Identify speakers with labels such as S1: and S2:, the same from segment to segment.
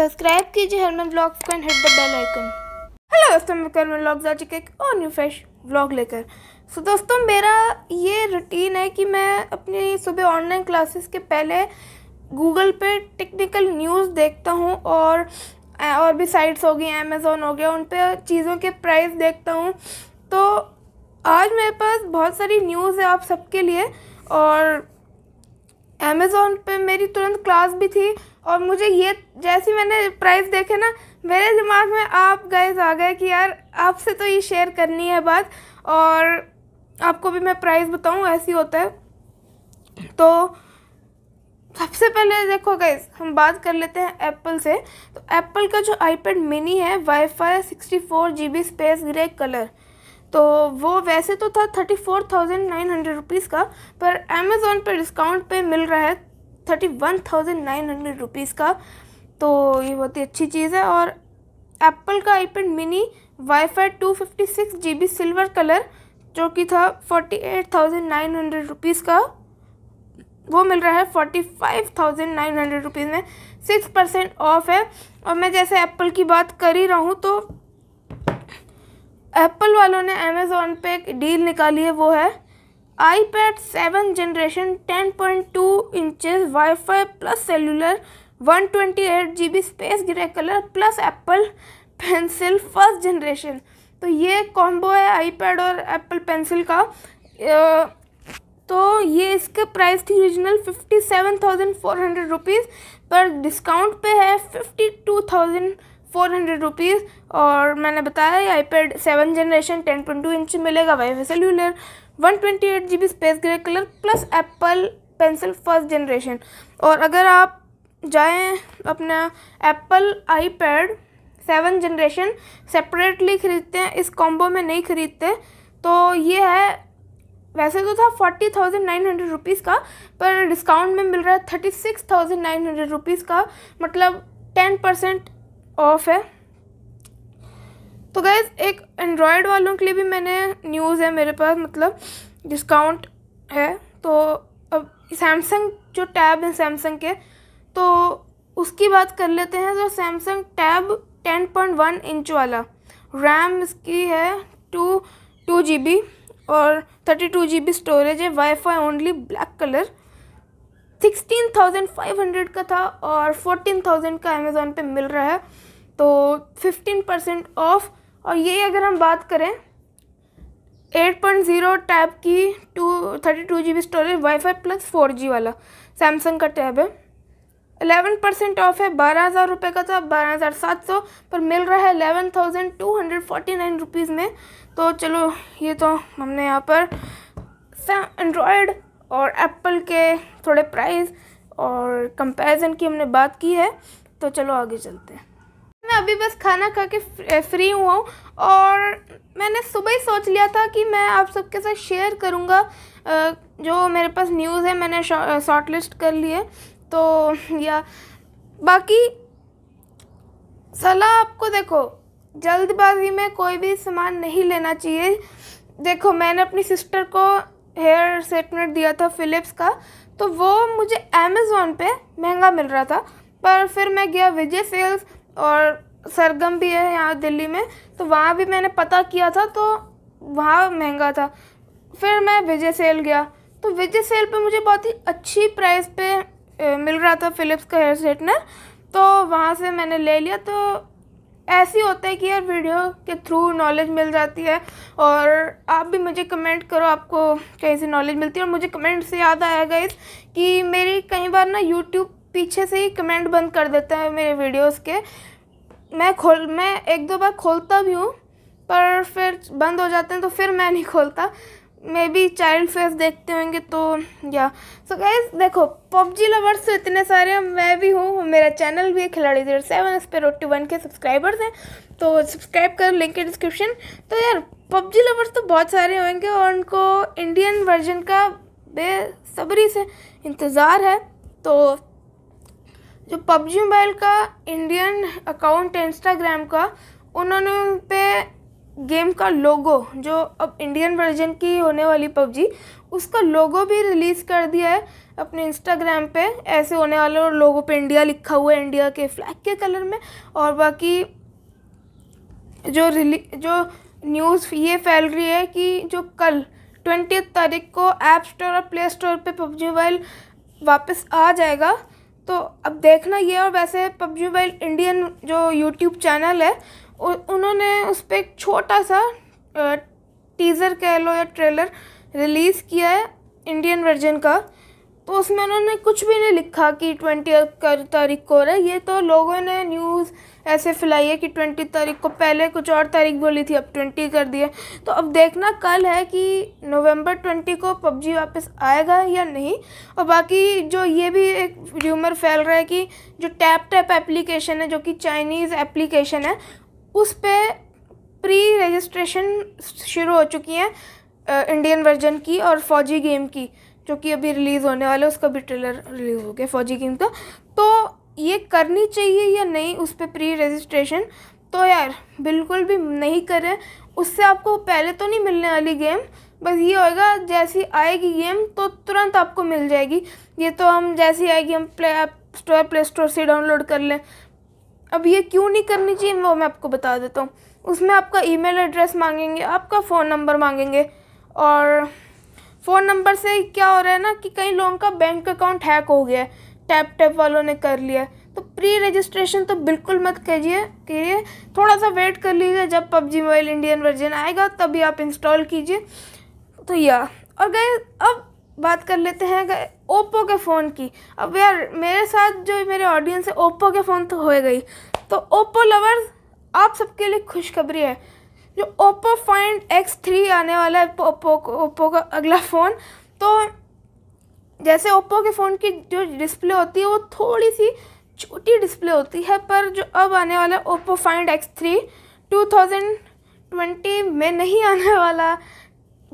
S1: subscribe कीजिए Harman blogs को and hit the bell icon hello दोस्तों मैं करमन ब्लॉग्स आ चुके एक और न्यू फ्रेश ब्लॉग लेकर सो so, दोस्तों मेरा ये रूटीन है कि मैं अपनी सुबह ऑनलाइन क्लासेस के पहले गूगल पे टेक्निकल न्यूज़ देखता हूँ और और भी साइट्स हो गई अमेज़ोन हो गया उन पर चीज़ों के प्राइस देखता हूँ तो आज मेरे पास बहुत सारी न्यूज़ है आप सबके लिए और अमेज़ोन पे मेरी तुरंत क्लास भी थी और मुझे ये जैसे मैंने प्राइस देखे ना मेरे दिमाग में आप गए आ गए कि यार आपसे तो ये शेयर करनी है बात और आपको भी मैं प्राइस बताऊँ ऐसी होता है तो सबसे पहले देखो गैस हम बात कर लेते हैं एप्पल से तो एप्पल का जो आईपैड मिनी है WiFi sixty four G B space grey colour तो वो वैसे तो था thirty four thousand nine hundred rupees का पर अमेज़ोन पर डिस्काउंट पे मिल रहा है thirty one thousand nine hundred rupees का तो ये बहुत ही अच्छी चीज़ है और एप्पल का iPad mini WiFi two fifty six G B silver colour जो कि था forty eight thousand nine hundred rupees का वो मिल रहा है forty five thousand nine hundred rupees में सिक्स परसेंट ऑफ है और मैं जैसे एप्पल की बात कर ही रहा हूँ तो एप्पल वालों ने अमेज़ोन पे एक डील निकाली है वो है iPad seven generation ten point two inches WiFi plus cellular one twenty eight G B space grey colour plus Apple pencil first generation तो ये कॉम्बो है आईपैड और एप्पल पेंसिल का तो ये इसके प्राइस थी original fifty seven thousand four hundred rupees पर डिस्काउंट पे है fifty two thousand four hundred rupees और मैंने बताया iPad seven generation ten point two inch मिलेगा Wi cellular one twenty eight G B space grey colour plus Apple pencil first generation और अगर आप जाएं अपना Apple iPad seven generation separately ख़रीदते हैं इस कॉम्बो में नहीं ख़रीदते तो ये है वैसे तो था forty thousand nine hundred rupees का पर डिस्काउंट में मिल रहा है thirty six thousand nine hundred rupees का मतलब टेन परसेंट ऑफ है तो गैस एक एंड्रॉयड वालों के लिए भी मैंने न्यूज़ है मेरे पास मतलब डिस्काउंट है तो अब सैमसंग जो टैब हैं सैमसंग के तो उसकी बात कर लेते हैं जो सैमसंग टैब 10.1 इंच वाला रैम इसकी है टू टू जी बी और thirty two G B storage है WiFi only black colour sixteen thousand five hundred का था और फोर्टीन थाउजेंड का अमेज़ॉन पे मिल रहा है तो फिफ्टीन परसेंट ऑफ और ये अगर हम बात करें एट पॉइंट ज़ीरो टैब की two thirty two G B storage WiFi plus four G वाला सैमसंग का टैब है इलेवन परसेंट ऑफ है बारह हज़ार रुपये का था बारह हज़ार सात सौ पर मिल रहा है eleven thousand two hundred forty nine rupees में तो चलो ये तो हमने यहाँ पर एंड्रॉयड और एप्पल के थोड़े प्राइस और कंपैरिजन की हमने बात की है तो चलो आगे चलते हैं मैं अभी बस खाना खा के फ्री हुआ हूँ और मैंने सुबह ही सोच लिया था कि मैं आप सबके साथ शेयर करूँगा जो मेरे पास न्यूज़ है मैंने शॉर्ट लिस्ट कर ली है तो या बाकी सलाह आपको देखो जल्दबाजी में कोई भी सामान नहीं लेना चाहिए देखो मैंने अपनी सिस्टर को हेयर सेटमेंट दिया था फिलिप्स का तो वो मुझे अमेज़ोन पे महंगा मिल रहा था पर फिर मैं गया विजय सेल्स और सरगम भी है यहाँ दिल्ली में तो वहाँ भी मैंने पता किया था तो वहाँ महंगा था फिर मैं विजय सेल गया तो विजय सेल पे मुझे बहुत ही अच्छी प्राइस पे मिल रहा था फ़िलिप्स का हेयर स्ट्रेटनर तो वहाँ से मैंने ले लिया तो ऐसे होता है कि यार वीडियो के थ्रू नॉलेज मिल जाती है और आप भी मुझे कमेंट करो आपको कहीं से नॉलेज मिलती है और मुझे कमेंट से याद आया गाइस कि मेरी कई बार ना यूट्यूब पीछे से ही कमेंट बंद कर देता है मेरे वीडियोस के मैं खोल मैं एक दो बार खोलता भी हूँ पर फिर बंद हो जाते हैं तो फिर मैं नहीं खोलता मे बी चाइल्ड फेस देखते होंगे तो या सो गाइज देखो पबजी लवर्स तो इतने सारे मैं भी हूँ मेरा चैनल भी है खिलाड़ी जीरो सेवन इस पर रोटी वन के सब्सक्राइबर्स हैं तो सब्सक्राइब कर लिंक है डिस्क्रिप्शन तो यार पबजी लवर्स तो बहुत सारे होंगे और उनको इंडियन वर्जन का बेसब्री से इंतज़ार है तो जो पबजी मोबाइल का इंडियन अकाउंट इंस्टाग्राम का उन्होंने उन पर गेम का लोगो जो अब इंडियन वर्जन की होने वाली पबजी उसका लोगो भी रिलीज़ कर दिया है अपने इंस्टाग्राम पे ऐसे होने वाले और लोगो पे इंडिया लिखा हुआ है इंडिया के फ्लैग के कलर में और बाकी जो रिली जो न्यूज़ ये फैल रही है कि जो कल ट्वेंटी तारीख को ऐप स्टोर और प्ले स्टोर पे पबजी मोबाइल वापस आ जाएगा तो अब देखना ये और वैसे पबजी मोबाइल इंडियन जो यूट्यूब चैनल है उन्होंने उस पर एक छोटा सा टीज़र कह लो या ट्रेलर रिलीज़ किया है इंडियन वर्जन का तो उसमें उन्होंने कुछ भी नहीं लिखा कि ट्वेंटी तारीख को हो रहा है ये तो लोगों ने न्यूज़ ऐसे फैलाई है कि ट्वेंटी तारीख को पहले कुछ और तारीख बोली थी अब ट्वेंटी कर दिए तो अब देखना कल है कि नवंबर ट्वेंटी को पबजी वापस आएगा या नहीं और बाकी जो ये भी एक र्यूमर फैल रहा है कि जो टैप टैप एप्लीकेशन है जो कि चाइनीज़ एप्लीकेशन है उस पर प्री रजिस्ट्रेशन शुरू हो चुकी है इंडियन वर्जन की और फौजी गेम की जो कि अभी रिलीज़ होने वाला है उसका भी ट्रेलर रिलीज़ हो गया फौजी गेम का तो ये करनी चाहिए या नहीं उस पर प्री रजिस्ट्रेशन तो यार बिल्कुल भी नहीं करें उससे आपको पहले तो नहीं मिलने वाली गेम बस ये होएगा जैसी आएगी गेम तो तुरंत आपको मिल जाएगी ये तो हम जैसी आएगी हम play app store play store से डाउनलोड कर लें अब ये क्यों नहीं करनी चाहिए वो मैं आपको बता देता हूँ उसमें आपका ईमेल एड्रेस मांगेंगे आपका फ़ोन नंबर मांगेंगे और फ़ोन नंबर से क्या हो रहा है ना कि कई लोगों का बैंक अकाउंट हैक हो गया है टैप टैप वालों ने कर लिया है तो प्री रजिस्ट्रेशन तो बिल्कुल मत कीजिए कीजिए थोड़ा सा वेट कर लीजिए जब पबजी मोबाइल इंडियन वर्जन आएगा तभी आप इंस्टॉल कीजिए तो या और गए अब बात कर लेते हैं ओप्पो के फ़ोन की अब यार मेरे साथ जो मेरे ऑडियंस है ओप्पो के फ़ोन तो हो गई तो ओप्पो लवर्स आप सबके लिए खुशखबरी है जो ओप्पो फाइंड एक्स थ्री आने वाला है ओप्पो ओप्पो का अगला फ़ोन तो जैसे ओप्पो के फ़ोन की जो डिस्प्ले होती है वो थोड़ी सी छोटी डिस्प्ले होती है पर जो अब आने वाला है Oppo find X three two thousand twenty में नहीं आने वाला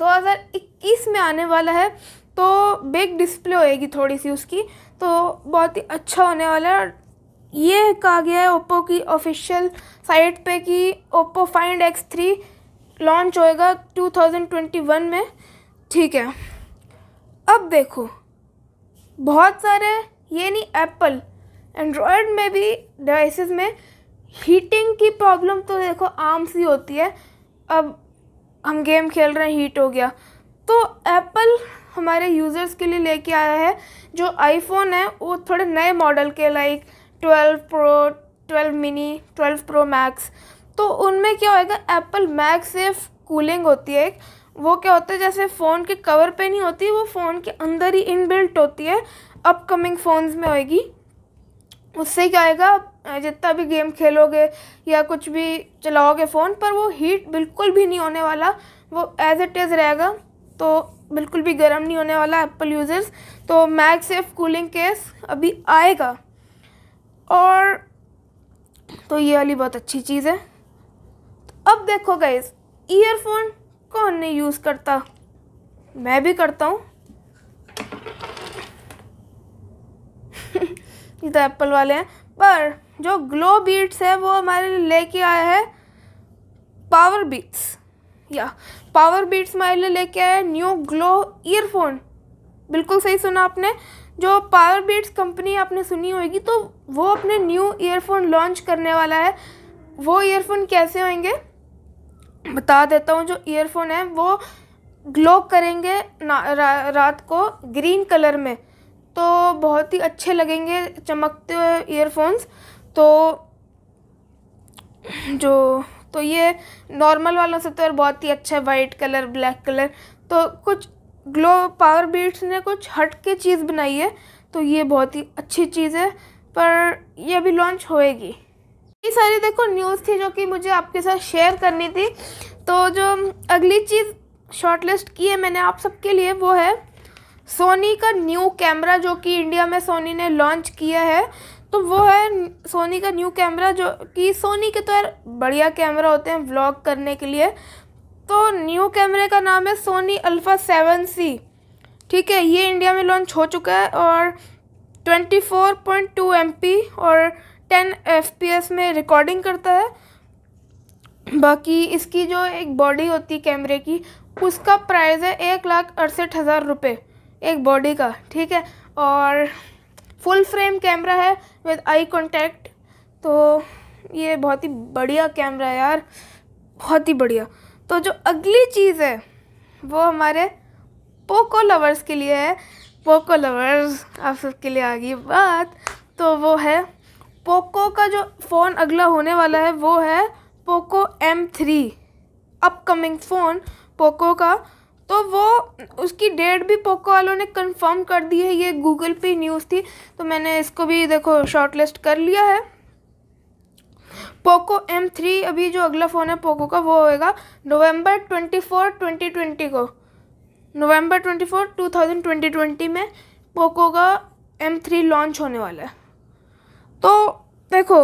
S1: 2021 में आने वाला है तो बिग डिस्प्ले होएगी थोड़ी सी उसकी तो बहुत ही अच्छा होने वाला है और ये कहा गया है ओप्पो की ऑफिशियल साइट पे कि Oppo find X three launch होएगा 2021 में ठीक है अब देखो बहुत सारे ये नहीं एप्पल एंड्रॉयड में भी डिवाइसेस में हीटिंग की प्रॉब्लम तो देखो आम सी होती है अब हम गेम खेल रहे हैं हीट हो गया तो एप्पल हमारे यूज़र्स के लिए लेके आया है जो आईफोन है वो थोड़े नए मॉडल के like twelve pro twelve mini twelve pro max तो उनमें क्या होएगा एप्पल मैक्स से कूलिंग होती है एक वो क्या होता है जैसे फ़ोन के कवर पे नहीं होती वो फ़ोन के अंदर ही इनबिल्ट होती है अपकमिंग फ़ोन्स में होएगी उससे क्या आएगा जितना भी गेम खेलोगे या कुछ भी चलाओगे फ़ोन पर वो हीट बिल्कुल भी नहीं होने वाला वो एज़ इट इज़ रहेगा तो बिल्कुल भी गर्म नहीं होने वाला एप्पल यूज़र्स तो मैग सेफ कूलिंग केस अभी आएगा और तो ये वाली बहुत अच्छी चीज़ है तो अब देखो गाइज ईयरफोन कौन नहीं यूज़ करता मैं भी करता हूँ ये तो एप्पल वाले हैं पर जो ग्लो बीट्स है वो हमारे लिए लेके आया है पावर बीट्स या पावर बीट्स हमारे लिए लेके आए न्यू ग्लो ईयरफोन बिल्कुल सही सुना आपने जो पावर बीट्स कंपनी आपने सुनी होगी तो वो अपने न्यू ईयरफोन लॉन्च करने वाला है वो ईयरफोन कैसे होंगे बता देता हूँ जो ईयरफोन है वो ग्लो करेंगे रा, रात को ग्रीन कलर में तो बहुत ही अच्छे लगेंगे चमकते हुए ईयरफोन्स तो जो तो ये नॉर्मल वालों से तो यार बहुत ही अच्छा है वाइट कलर ब्लैक कलर तो कुछ ग्लो पावर बीट्स ने कुछ हट के चीज़ बनाई है तो ये बहुत ही अच्छी चीज़ है पर ये अभी लॉन्च होएगी ये सारी देखो न्यूज़ थी जो कि मुझे आपके साथ शेयर करनी थी तो जो अगली चीज़ शॉर्टलिस्ट की है मैंने आप सबके लिए वो है सोनी का न्यू कैमरा जो कि इंडिया में सोनी ने लॉन्च किया है तो वो है सोनी का न्यू कैमरा जो कि सोनी के तो यार बढ़िया कैमरा होते हैं व्लॉग करने के लिए तो न्यू कैमरे का नाम है सोनी अल्फ़ा सेवन सी ठीक है ये इंडिया में लॉन्च हो चुका है और twenty four point two M P और टेन एफ पी एस में रिकॉर्डिंग करता है बाकी इसकी जो एक बॉडी होती है कैमरे की उसका प्राइस है एक लाख अड़सठ हज़ार रुपये एक बॉडी का ठीक है और फुल फ्रेम कैमरा है विद आई कॉन्टैक्ट तो ये बहुत ही बढ़िया कैमरा है यार बहुत ही बढ़िया तो जो अगली चीज़ है वो हमारे पोको लवर्स के लिए है पोको लवर्स आप सबके लिए आ गई बात तो वो है पोको का जो फ़ोन अगला होने वाला है वो है Poco M three upcoming phone Poco का तो वो उसकी डेट भी पोको वालों ने कंफर्म कर दी है ये गूगल पे न्यूज़ थी तो मैंने इसको भी देखो शॉर्टलिस्ट कर लिया है पोको एम थ्री अभी जो अगला फ़ोन है पोको का वो होएगा November twenty four twenty twenty को November twenty four two thousand twenty twenty में पोको का एम थ्री लॉन्च होने वाला है तो देखो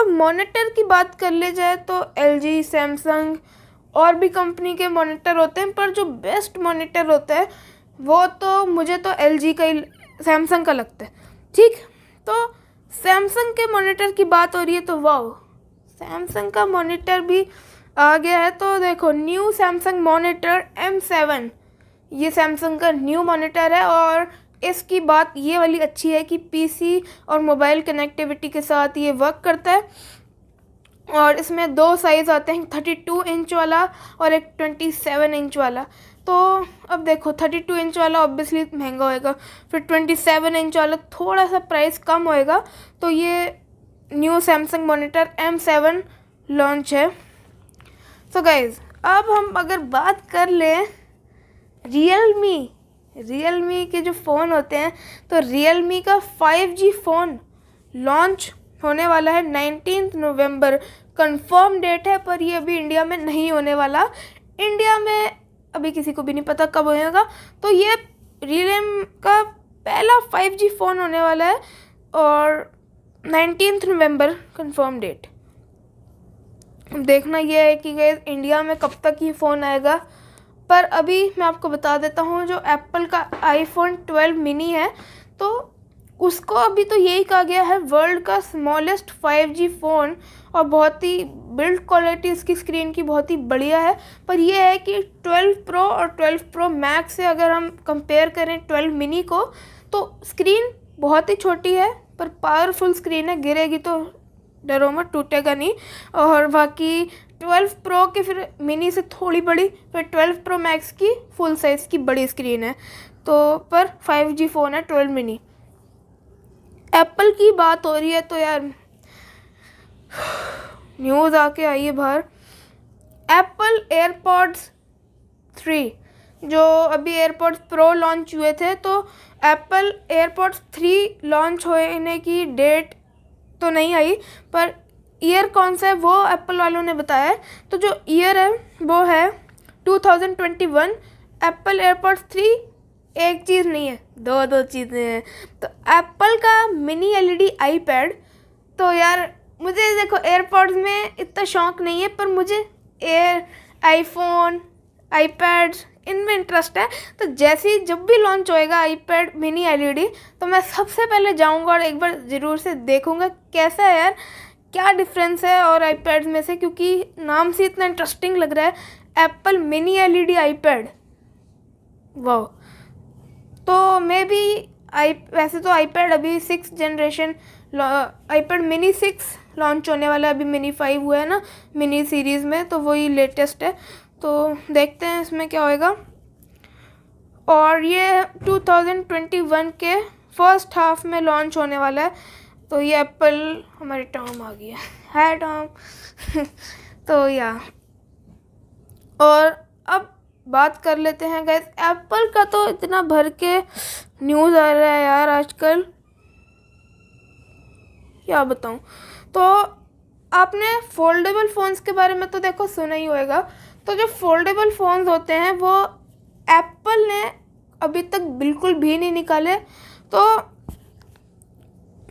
S1: अब मॉनिटर की बात कर ले जाए तो एल जी सैमसंग और भी कंपनी के मॉनिटर होते हैं पर जो बेस्ट मॉनिटर होता है वो तो मुझे तो एल का ही सैमसंग का लगता है ठीक तो सैमसंग के मॉनिटर की बात हो रही है तो वाह सैमसंग का मॉनिटर भी आ गया है तो देखो new Samsung monitor M seven ये सैमसंग का न्यू मॉनिटर है और इसकी बात ये वाली अच्छी है कि पीसी और मोबाइल कनेक्टिविटी के साथ ये वर्क करता है और इसमें दो साइज़ आते हैं थर्टी टू इंच वाला और एक ट्वेंटी सेवन इंच वाला तो अब देखो थर्टी टू इंच वाला ऑब्वियसली महंगा होएगा फिर ट्वेंटी सेवन इंच वाला थोड़ा सा प्राइस कम होएगा तो ये new Samsung monitor M seven launch है सो so गाइज अब हम अगर बात कर लें रियल मी रियल मी के जो फ़ोन होते हैं तो रियल मी का फाइव जी फ़ोन लॉन्च होने वाला है नाइनटीन नवंबर कंफर्म डेट है पर ये अभी इंडिया में नहीं होने वाला इंडिया में अभी किसी को भी नहीं पता कब होएगा तो ये रियलम का पहला 5G फ़ोन होने वाला है और नाइनटीन नवंबर कंफर्म डेट देखना यह है कि गैस इंडिया में कब तक ये फ़ोन आएगा पर अभी मैं आपको बता देता हूँ जो एप्पल का आईफोन 12 मिनी है तो उसको अभी तो यही कहा गया है वर्ल्ड का स्मॉलेस्ट 5G फ़ोन और बहुत ही बिल्ड क्वालिटी इसकी स्क्रीन की बहुत ही बढ़िया है पर यह है कि 12 प्रो और 12 प्रो मैक्स से अगर हम कंपेयर करें 12 मिनी को तो स्क्रीन बहुत ही छोटी है पर पावरफुल स्क्रीन है गिरेगी तो डरो मत टूटेगा नहीं और बाकी 12 प्रो के फिर मिनी से थोड़ी बड़ी फिर 12 प्रो मैक्स की फुल साइज़ की बड़ी स्क्रीन है तो पर 5G फ़ोन है 12 मिनी एप्पल की बात हो रही है तो यार न्यूज़ आके आई है बाहर एप्पल एयरपॉड्स थ्री जो अभी एयरपॉड्स प्रो लॉन्च हुए थे तो एप्पल एयरपॉड्स थ्री लॉन्च होने की डेट तो नहीं आई पर ईयर कौन सा है वो एप्पल वालों ने बताया है तो जो ईयर है वो है 2021 एप्पल एयरपॉड्स थ्री एक चीज़ नहीं है दो दो चीज़ें हैं तो एप्पल का मिनी एलईडी आईपैड तो यार मुझे देखो एयरपॉड्स में इतना शौक नहीं है पर मुझे एयर आईफोन आईपैड इनमें इंटरेस्ट है तो जैसे ही जब भी लॉन्च होएगा आईपैड मिनी एलईडी तो मैं सबसे पहले जाऊंगा और एक बार ज़रूर से देखूंगा कैसा है यार क्या डिफरेंस है और आईपैड में से क्योंकि नाम से इतना इंटरेस्टिंग लग रहा है एप्पल मिनी एलईडी आईपैड वाह तो मे बी आई वैसे तो आईपैड अभी six generation iPad mini six launch होने वाला है अभी मिनी फाइव हुआ है ना मिनी सीरीज़ में तो वही लेटेस्ट है तो देखते हैं इसमें क्या होएगा और ये 2021 के फर्स्ट हाफ में लॉन्च होने वाला है तो ये एप्पल हमारी टॉम आ गई है है टॉम तो या और अब बात कर लेते हैं गैस एप्पल का तो इतना भर के न्यूज़ आ रहा है यार आजकल क्या बताऊँ तो आपने फोल्डेबल फ़ोन्स के बारे में तो देखो सुना ही होएगा तो जो फोल्डेबल फ़ोन्स होते हैं वो एप्पल ने अभी तक बिल्कुल भी नहीं निकाले तो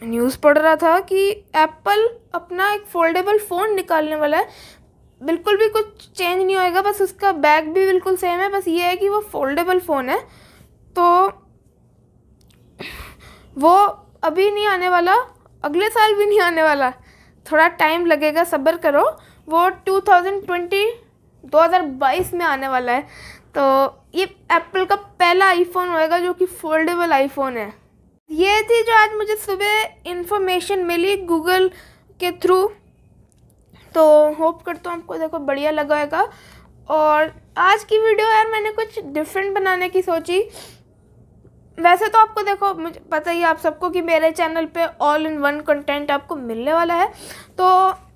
S1: न्यूज़ पढ़ रहा था कि एप्पल अपना एक फोल्डेबल फ़ोन निकालने वाला है बिल्कुल भी कुछ चेंज नहीं होएगा बस उसका बैग भी बिल्कुल सेम है बस ये है कि वो फोल्डेबल फ़ोन है तो वो अभी नहीं आने वाला अगले साल भी नहीं आने वाला थोड़ा टाइम लगेगा सब्र करो वो 2020 2022 में आने वाला है तो ये एप्पल का पहला आईफोन होएगा जो कि फोल्डेबल आईफोन है ये थी जो आज मुझे सुबह इन्फॉर्मेशन मिली गूगल के थ्रू तो होप करता हूँ आपको देखो बढ़िया लगा होगा और आज की वीडियो यार मैंने कुछ डिफरेंट बनाने की सोची वैसे तो आपको देखो मुझे पता ही आप सबको कि मेरे चैनल पे ऑल इन वन कंटेंट आपको मिलने वाला है तो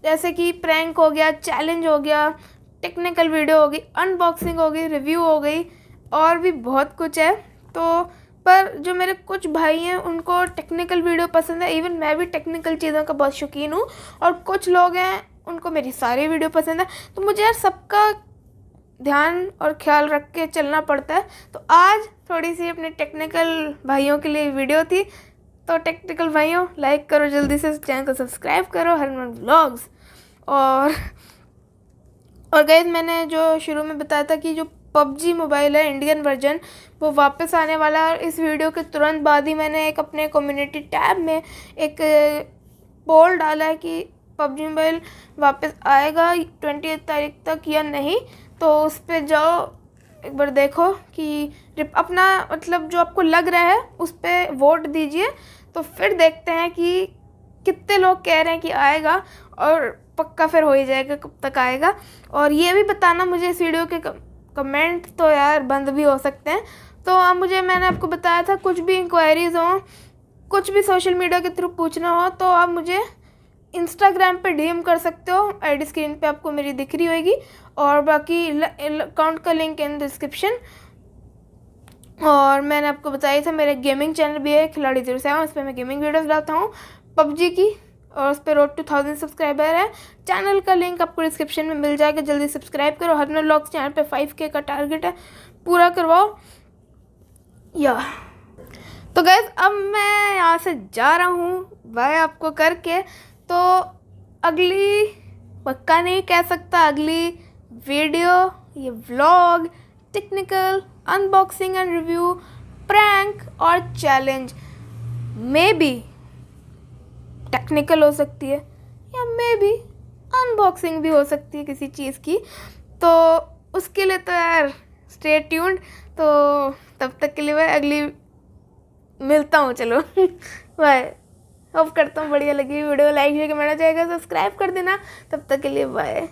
S1: जैसे कि प्रैंक हो गया चैलेंज हो गया टेक्निकल वीडियो हो गई अनबॉक्सिंग हो गई रिव्यू हो गई और भी बहुत कुछ है तो पर जो मेरे कुछ भाई हैं उनको टेक्निकल वीडियो पसंद है इवन मैं भी टेक्निकल चीज़ों का बहुत शौकीन हूँ और कुछ लोग हैं उनको मेरी सारी वीडियो पसंद है तो मुझे यार सबका ध्यान और ख्याल रख के चलना पड़ता है तो आज थोड़ी सी अपने टेक्निकल भाइयों के लिए वीडियो थी तो टेक्निकल भाइयों लाइक करो जल्दी से चैनल को सब्सक्राइब करो हरमन ब्लॉग्स और और गए मैंने जो शुरू में बताया था कि जो पबजी मोबाइल है इंडियन वर्जन वो वापस आने वाला है और इस वीडियो के तुरंत बाद ही मैंने एक अपने कम्युनिटी टैब में एक पोल डाला है कि पबजी मोबाइल वापस आएगा ट्वेंटी तारीख तक या नहीं तो उस पर जाओ एक बार देखो कि अपना मतलब जो आपको लग रहा है उस पर वोट दीजिए तो फिर देखते हैं कि कितने लोग कह रहे हैं कि आएगा और पक्का फिर हो ही जाएगा कब तक आएगा और ये भी बताना मुझे इस वीडियो के कमेंट तो यार बंद भी हो सकते हैं तो आप हाँ, मुझे मैंने आपको बताया था कुछ भी इंक्वायरीज़ हो कुछ भी सोशल मीडिया के थ्रू पूछना हो तो आप मुझे इंस्टाग्राम पे डीएम कर सकते हो एड स्क्रीन पे आपको मेरी दिख रही होगी और बाकी अकाउंट का लिंक इन डिस्क्रिप्शन और मैंने आपको बताया था मेरा गेमिंग चैनल भी है खिलाड़ी जीरो सेवन उस पर मैं गेमिंग वीडियोस डालता हूँ पबजी की और उस पर रोड टू थाउजेंड सब्सक्राइबर है चैनल का लिंक आपको डिस्क्रिप्शन में मिल जाएगा जल्दी सब्सक्राइब करो हरनो लॉक्स चैनल पर फाइव के का टारगेट है पूरा करवाओ या तो गैस अब मैं यहाँ से जा रहा हूँ बाय आपको करके तो अगली पक्का नहीं कह सकता अगली वीडियो ये vlog technical unboxing and review prank और चैलेंज मे बी टेक्निकल हो सकती है या मे बी अनबॉक्सिंग भी हो सकती है किसी चीज़ की तो उसके लिए तो यार स्टे ट्यून्ड तो तब तक के लिए मैं अगली मिलता हूँ चलो बाय अब करता हूँ बढ़िया लगी वीडियो लाइक शेयर कमेंट जाएगा सब्सक्राइब कर देना तब तक के लिए बाय